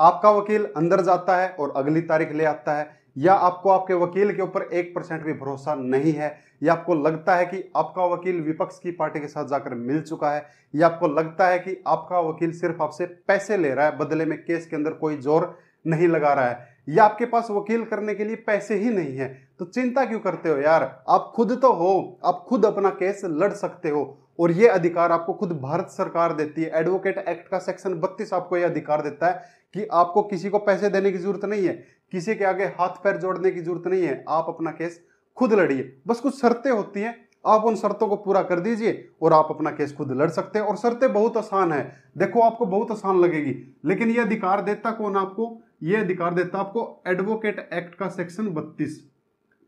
आपका वकील अंदर जाता है और अगली तारीख ले आता है या आपको आपके वकील के ऊपर एक परसेंट भी भरोसा नहीं है या आपको लगता है कि आपका वकील विपक्ष की पार्टी के साथ जाकर मिल चुका है या आपको लगता है कि आपका वकील सिर्फ आपसे पैसे ले रहा है बदले में केस के अंदर कोई जोर नहीं लगा रहा है या आपके पास वकील करने के लिए पैसे ही नहीं है तो चिंता क्यों करते हो यार आप खुद तो हो आप खुद अपना केस लड़ सकते हो और ये अधिकार आपको खुद भारत सरकार देती है एडवोकेट एक्ट का सेक्शन बत्तीस आपको ये अधिकार देता है कि आपको किसी को पैसे देने की जरूरत नहीं है किसी के आगे हाथ पैर जोड़ने की जरूरत नहीं है आप अपना केस खुद लड़िए बस कुछ शर्तें होती हैं आप उन शर्तों को पूरा कर दीजिए और आप अपना केस खुद लड़ सकते हैं और शर्तें बहुत आसान है देखो आपको बहुत आसान लगेगी लेकिन यह अधिकार देता कौन आपको यह अधिकार देता आपको एडवोकेट एक्ट का सेक्शन बत्तीस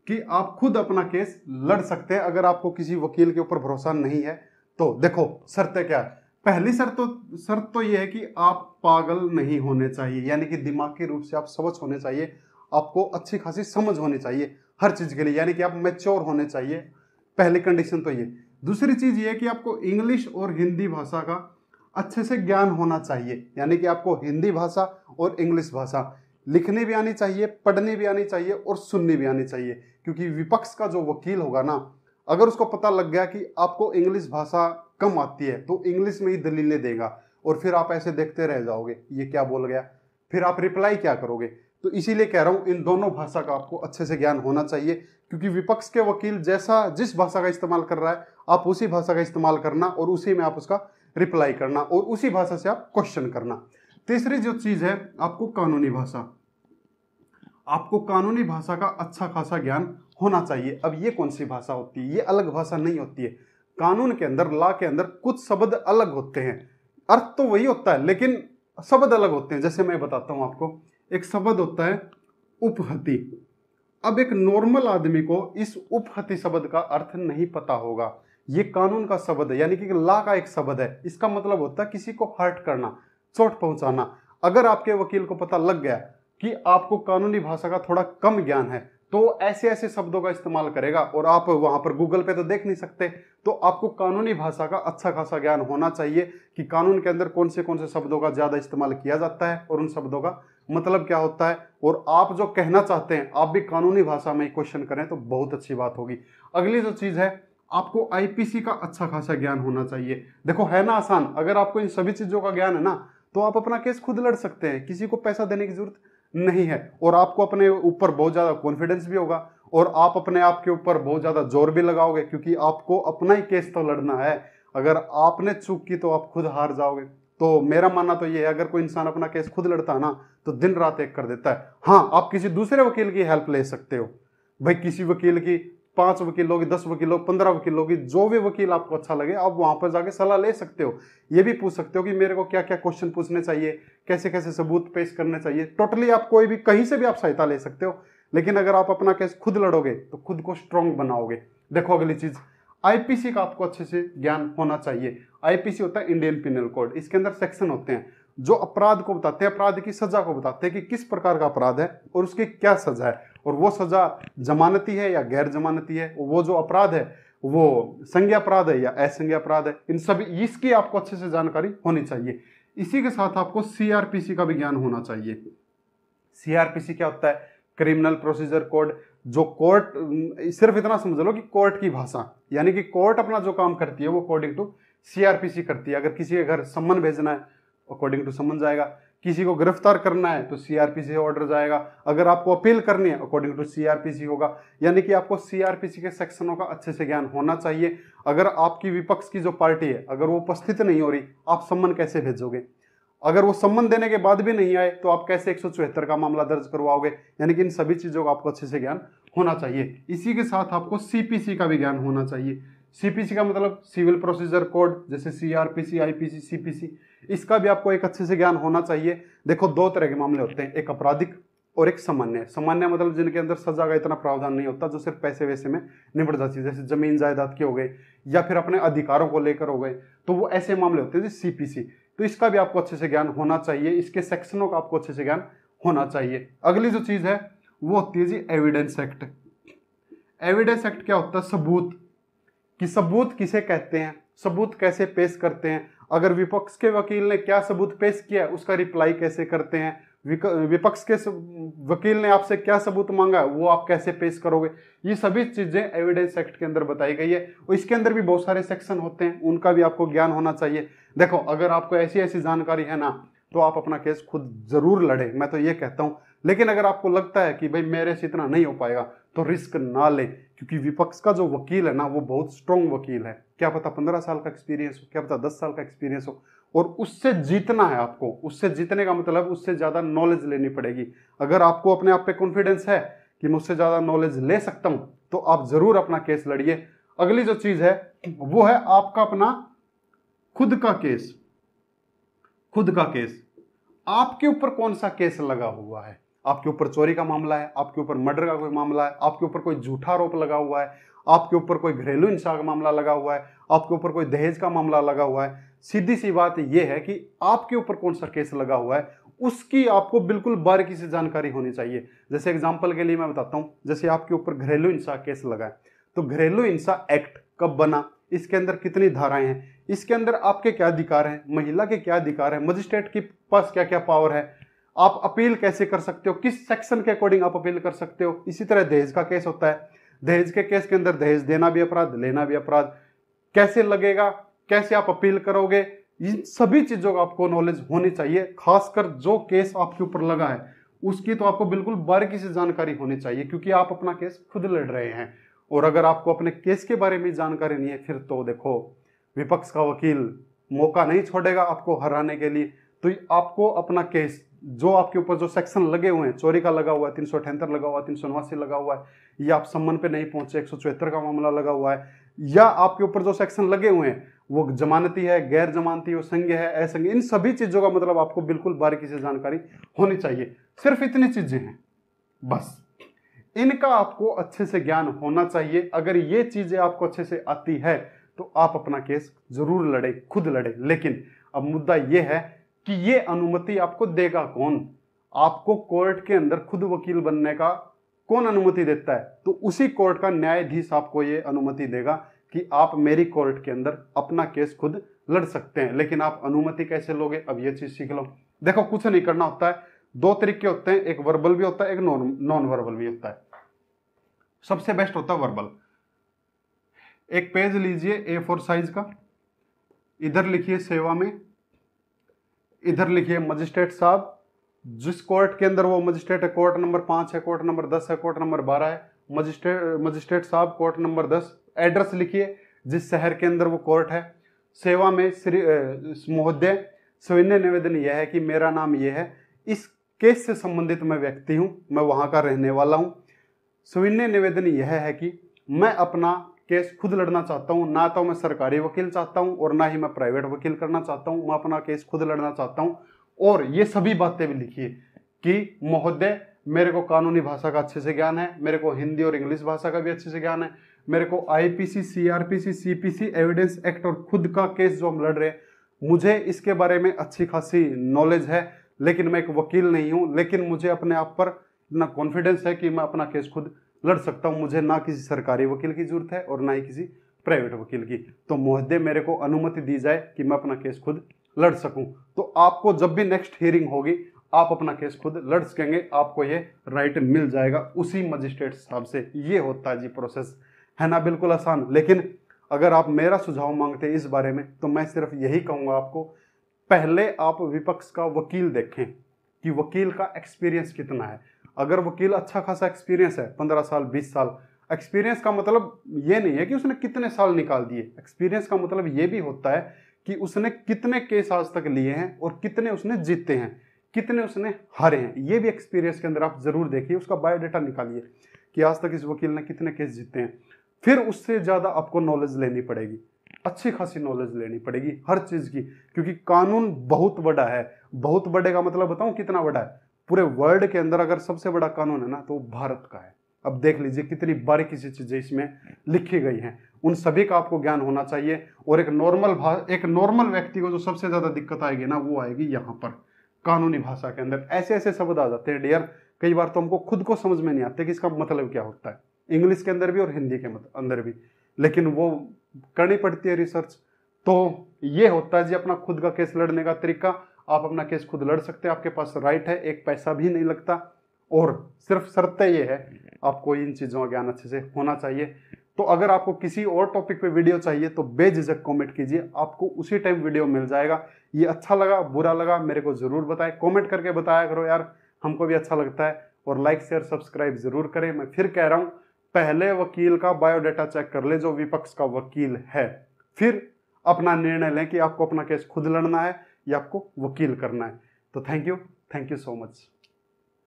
कि आप खुद अपना केस लड़ सकते हैं अगर आपको किसी वकील के ऊपर भरोसा नहीं है तो देखो शर्तें क्या है पहली शर्त तो शर्त तो यह है कि आप पागल नहीं होने चाहिए यानी कि दिमागी रूप से आप समझ होने चाहिए आपको अच्छी खासी समझ होनी चाहिए हर चीज़ के लिए यानी कि आप मेच्योर होने चाहिए पहली कंडीशन तो ये दूसरी चीज़ ये कि आपको इंग्लिश और हिंदी भाषा का अच्छे से ज्ञान होना चाहिए यानी कि आपको हिंदी भाषा और इंग्लिश भाषा लिखनी भी आनी चाहिए पढ़नी भी आनी चाहिए और सुननी भी आनी चाहिए क्योंकि विपक्ष का जो वकील होगा ना अगर उसको पता लग गया कि आपको इंग्लिश भाषा कम आती है तो इंग्लिश में ही दलीलें देगा और फिर आप ऐसे देखते रह जाओगे ये क्या बोल गया फिर आप रिप्लाई क्या करोगे तो इसीलिए कह रहा हूँ इन दोनों भाषा का आपको अच्छे से ज्ञान होना चाहिए क्योंकि विपक्ष के वकील जैसा जिस भाषा का इस्तेमाल कर रहा है आप उसी भाषा का इस्तेमाल करना और उसी में आप उसका रिप्लाई करना और उसी भाषा से आप क्वेश्चन करना तीसरी जो चीज़ है आपको कानूनी भाषा आपको कानूनी भाषा का अच्छा खासा ज्ञान होना चाहिए अब ये कौन सी भाषा होती है ये अलग भाषा नहीं होती है कानून के अंदर लॉ के अंदर कुछ शब्द अलग होते हैं अर्थ तो वही होता है लेकिन शब्द अलग होते हैं जैसे मैं बताता हूँ आपको एक शब्द होता है उपहति अब एक नॉर्मल आदमी को इस उपहति शब्द का अर्थ नहीं पता होगा ये कानून का शब्द है यानी कि ला का एक शब्द है इसका मतलब होता है किसी को हर्ट करना चोट पहुंचाना अगर आपके वकील को पता लग गया कि आपको कानूनी भाषा का थोड़ा कम ज्ञान है तो ऐसे ऐसे शब्दों का इस्तेमाल करेगा और आप वहां पर गूगल पे तो देख नहीं सकते तो आपको कानूनी भाषा का अच्छा खासा ज्ञान होना चाहिए कि कानून के अंदर कौन से कौन से शब्दों का ज़्यादा इस्तेमाल किया जाता है और उन शब्दों का मतलब क्या होता है और आप जो कहना चाहते हैं आप भी कानूनी भाषा में क्वेश्चन करें तो बहुत अच्छी बात होगी अगली जो चीज़ है आपको आईपीसी का अच्छा खासा ज्ञान होना चाहिए देखो है ना आसान अगर आपको इन सभी चीज़ों का ज्ञान है ना तो आप अपना केस खुद लड़ सकते हैं किसी को पैसा देने की जरूरत नहीं है और आपको अपने ऊपर बहुत ज़्यादा कॉन्फिडेंस भी होगा और आप अपने आप के ऊपर बहुत ज़्यादा जोर भी लगाओगे क्योंकि आपको अपना ही केस तो लड़ना है अगर आपने चूक की तो आप खुद हार जाओगे तो मेरा मानना तो ये है अगर कोई इंसान अपना केस खुद लड़ता है ना तो दिन रात एक कर देता है हाँ आप किसी दूसरे वकील की हेल्प ले सकते हो भाई किसी वकील की पांच वकील होगी दस वकील होगी पंद्रह वकील होगी जो भी वकील आपको अच्छा लगे आप वहां पर जाके सलाह ले सकते हो ये भी पूछ सकते हो कि मेरे को क्या क्या क्वेश्चन पूछने चाहिए कैसे कैसे सबूत पेश करने चाहिए टोटली आप कोई भी कहीं से भी आप सहायता ले सकते हो लेकिन अगर आप अपना केस खुद लड़ोगे तो खुद को स्ट्रांग बनाओगे देखो अगली चीज आईपीसी का आपको अच्छे से ज्ञान होना चाहिए आईपीसी होता है इंडियन पिनल कोड इसके अंदर सेक्शन होते हैं जो अपराध को बताते हैं अपराध की सजा को बताते हैं कि किस प्रकार का अपराध है और उसकी क्या सजा है और वो सजा जमानती है या गैर जमानती है वो जो अपराध है वो संज्ञा अपराध है या असंज्ञा अपराध है इन सभी इसकी आपको अच्छे से जानकारी होनी चाहिए इसी के साथ आपको सीआरपीसी का भी ज्ञान होना चाहिए सीआरपीसी क्या होता है क्रिमिनल प्रोसीजर कोड जो कोर्ट सिर्फ इतना समझ लो कि कोर्ट की भाषा यानी कि कोर्ट अपना जो काम करती है वो अकॉर्डिंग टू सीआरपीसी करती है अगर किसी के घर सम्मन भेजना है अकॉर्डिंग टू समन्स आएगा किसी को गिरफ्तार करना है तो सीआरपीसी ऑर्डर जाएगा अगर आपको अपील करनी है अकॉर्डिंग टू सीआरपीसी होगा यानी कि आपको सीआरपीसी के सेक्शनों का अच्छे से ज्ञान होना चाहिए अगर आपकी विपक्ष की जो पार्टी है अगर वो उपस्थित नहीं हो रही आप सम्मन कैसे भेजोगे अगर वो सम्मन देने के बाद भी नहीं आए तो आप कैसे एक का मामला दर्ज करवाओगे यानी कि इन सभी चीज़ों का आपको अच्छे से ज्ञान होना चाहिए इसी के साथ आपको सी का भी ज्ञान होना चाहिए सीपीसी का मतलब सिविल प्रोसीजर कोड जैसे सीआरपीसी आईपीसी सीपीसी इसका भी आपको एक अच्छे से ज्ञान होना चाहिए देखो दो तरह के मामले होते हैं एक आपराधिक और एक सामान्य सामान्य मतलब जिनके अंदर सजा का इतना प्रावधान नहीं होता जो सिर्फ पैसे वैसे में निपट जाती है जैसे जमीन जायदाद के हो गए या फिर अपने अधिकारों को लेकर हो गए तो वो ऐसे मामले होते हैं जैसे सीपीसी तो इसका भी आपको अच्छे से ज्ञान होना चाहिए इसके सेक्शनों का आपको अच्छे से ज्ञान होना चाहिए अगली जो चीज है वो होती है जी एविडेंस एक्ट एविडेंस एक्ट क्या होता है सबूत कि सबूत किसे कहते हैं सबूत कैसे पेश करते हैं अगर विपक्ष के वकील ने क्या सबूत पेश किया उसका रिप्लाई कैसे करते हैं विपक्ष के वकील ने आपसे क्या सबूत मांगा वो आप कैसे पेश करोगे ये सभी चीज़ें एविडेंस एक्ट के अंदर बताई गई है और इसके अंदर भी बहुत सारे सेक्शन होते हैं उनका भी आपको ज्ञान होना चाहिए देखो अगर आपको ऐसी ऐसी जानकारी है ना तो आप अपना केस खुद ज़रूर लड़े मैं तो ये कहता हूं लेकिन अगर आपको लगता है कि भाई मेरे से इतना नहीं हो पाएगा तो रिस्क ना लें क्योंकि विपक्ष का जो वकील है ना वो बहुत स्ट्रॉन्ग वकील है क्या पता पंद्रह साल का एक्सपीरियंस हो क्या पता दस साल का एक्सपीरियंस हो और उससे जीतना है आपको उससे जीतने का मतलब उससे ज़्यादा नॉलेज लेनी पड़ेगी अगर आपको अपने आप पे कॉन्फिडेंस है कि मैं उससे ज़्यादा नॉलेज ले सकता हूँ तो आप ज़रूर अपना केस लड़िए अगली जो चीज़ है वो है आपका अपना खुद का केस खुद का केस आपके ऊपर कौन सा केस लगा हुआ है आपके ऊपर चोरी का मामला है आपके ऊपर मर्डर का कोई मामला है आपके ऊपर कोई झूठा आरोप लगा हुआ है आपके ऊपर कोई घरेलू हिंसा का मामला लगा हुआ है आपके ऊपर कोई दहेज का मामला लगा हुआ है सीधी सी बात यह है कि आपके ऊपर कौन सा केस लगा हुआ है उसकी आपको बिल्कुल बारीकी से जानकारी होनी चाहिए जैसे एग्जाम्पल के लिए मैं बताता हूँ जैसे आपके ऊपर घरेलू हिंसा केस लगा है तो घरेलू हिंसा एक्ट कब बना इसके अंदर कितनी धाराएं हैं इसके अंदर आपके क्या अधिकार हैं महिला के क्या अधिकार हैं मजिस्ट्रेट के पास क्या क्या पावर है आप अपील कैसे कर सकते हो किस सेक्शन के अकॉर्डिंग आप अपील कर सकते हो इसी तरह दहेज का केस होता है दहेज के केस के अंदर दहेज देना भी अपराध लेना भी अपराध कैसे लगेगा कैसे आप अपील करोगे इन सभी चीज़ों का आपको नॉलेज होनी चाहिए खासकर जो केस आपके ऊपर लगा है उसकी तो आपको बिल्कुल बारीकी से जानकारी होनी चाहिए क्योंकि आप अपना केस खुद लड़ रहे हैं और अगर आपको अपने केस के बारे में जानकारी नहीं है फिर तो देखो विपक्ष का वकील मौका नहीं छोड़ेगा आपको हराने के लिए तो आपको अपना केस जो आपके ऊपर जो सेक्शन लगे हुए हैं चोरी का लगा हुआ है तीन सौ अठहत्तर लगा हुआ है तीन सौ नवासी लगा हुआ है या आप सम्मन पे नहीं पहुंचे एक सौ चौहत्तर का मामला लगा हुआ है या आपके ऊपर जो सेक्शन लगे हुए हैं वो जमानती है गैर जमानती वो संज्ञ है असंघ इन सभी चीज़ों का मतलब आपको बिल्कुल बारीकी से जानकारी होनी चाहिए सिर्फ इतनी चीज़ें हैं बस इनका आपको अच्छे से ज्ञान होना चाहिए अगर ये चीज़ें आपको अच्छे से आती है तो आप अपना केस जरूर लड़े खुद लड़े लेकिन अब मुद्दा यह है कि ये अनुमति आपको देगा कौन आपको कोर्ट के अंदर खुद वकील बनने का कौन अनुमति देता है तो उसी कोर्ट का न्यायाधीश आपको ये अनुमति देगा कि आप मेरी कोर्ट के अंदर अपना केस खुद लड़ सकते हैं लेकिन आप अनुमति कैसे लोगे अब ये चीज सीख लो देखो कुछ नहीं करना होता है दो तरीके होते हैं एक वर्बल भी होता है एक नॉन नॉन वर्बल भी होता है सबसे बेस्ट होता है वर्बल एक पेज लीजिए ए फोर साइज का इधर लिखिए सेवा में इधर लिखिए मजिस्ट्रेट साहब जिस कोर्ट के अंदर वो मजिस्ट्रेट है कोर्ट नंबर पाँच है कोर्ट नंबर दस है कोर्ट नंबर बारह है मजिस्ट्रेट मजिस्ट्रेट साहब कोर्ट नंबर दस एड्रेस लिखिए जिस शहर के अंदर वो कोर्ट है सेवा में श्री महोदय सविनय निवेदन यह है कि मेरा नाम यह है इस केस से संबंधित मैं व्यक्ति हूँ मैं वहाँ का रहने वाला हूँ सविनय निवेदन यह है कि मैं अपना केस खुद लड़ना चाहता हूँ ना तो मैं सरकारी वकील चाहता हूँ और ना ही मैं प्राइवेट वकील करना चाहता हूँ मैं अपना केस खुद लड़ना चाहता हूँ और ये सभी बातें भी लिखिए कि महोदय मेरे को कानूनी भाषा का अच्छे से ज्ञान है मेरे को हिंदी और इंग्लिश भाषा का भी अच्छे से ज्ञान है मेरे को IPC CrPC CPC evidence act और खुद का केस जो हम लड़ रहे हैं मुझे इसके बारे में अच्छी खासी नॉलेज है लेकिन मैं एक वकील नहीं हूँ लेकिन मुझे अपने आप पर इतना कॉन्फिडेंस है कि मैं अपना केस खुद लड़ सकता हूँ मुझे ना किसी सरकारी वकील की ज़रूरत है और ना ही किसी प्राइवेट वकील की तो मुहदे मेरे को अनुमति दी जाए कि मैं अपना केस खुद लड़ सकूं तो आपको जब भी नेक्स्ट हियरिंग होगी आप अपना केस खुद लड़ सकेंगे आपको ये राइट मिल जाएगा उसी मजिस्ट्रेट साहब से ये होता है जी प्रोसेस है ना बिल्कुल आसान लेकिन अगर आप मेरा सुझाव मांगते हैं इस बारे में तो मैं सिर्फ यही कहूँगा आपको पहले आप विपक्ष का वकील देखें कि वकील का एक्सपीरियंस कितना है अगर वकील अच्छा खासा एक्सपीरियंस है पंद्रह साल बीस साल एक्सपीरियंस का मतलब ये नहीं है कि उसने कितने साल निकाल दिए एक्सपीरियंस का मतलब ये भी होता है कि उसने कितने केस आज तक लिए हैं और कितने उसने जीते हैं कितने उसने हारे हैं ये भी एक्सपीरियंस के अंदर आप जरूर देखिए उसका बायोडाटा निकालिए कि आज तक इस वकील ने कितने केस जीते हैं फिर उससे ज़्यादा आपको नॉलेज लेनी पड़ेगी अच्छी खासी नॉलेज लेनी पड़ेगी हर चीज़ की क्योंकि कानून बहुत बड़ा है बहुत बड़े का मतलब बताऊं कितना बड़ा है पूरे वर्ल्ड के अंदर अगर सबसे बड़ा कानून है ना तो भारत का है अब देख लीजिए कितनी बारीकी सी चीज़ें इसमें लिखी गई हैं उन सभी का आपको ज्ञान होना चाहिए और एक नॉर्मल एक नॉर्मल व्यक्ति को जो सबसे ज़्यादा दिक्कत आएगी ना वो आएगी यहाँ पर कानूनी भाषा के अंदर ऐसे ऐसे शब्द आ जाते हैं डियर कई बार तो हमको खुद को समझ में नहीं आते कि इसका मतलब क्या होता है इंग्लिश के अंदर भी और हिंदी के अंदर भी लेकिन वो करनी पड़ती है रिसर्च तो ये होता है जी अपना खुद का केस लड़ने का तरीका आप अपना केस खुद लड़ सकते हैं आपके पास राइट है एक पैसा भी नहीं लगता और सिर्फ शर्त ये है आपको इन चीज़ों का ज्ञान अच्छे से होना चाहिए तो अगर आपको किसी और टॉपिक पे वीडियो चाहिए तो बेझिझक कमेंट कीजिए आपको उसी टाइम वीडियो मिल जाएगा ये अच्छा लगा बुरा लगा मेरे को ज़रूर बताएं कमेंट करके बताया करो यार हमको भी अच्छा लगता है और लाइक शेयर सब्सक्राइब ज़रूर करें मैं फिर कह रहा हूँ पहले वकील का बायोडाटा चेक कर ले जो विपक्ष का वकील है फिर अपना निर्णय लें कि आपको अपना केस खुद लड़ना है ये आपको वकील करना है तो thank you thank you so much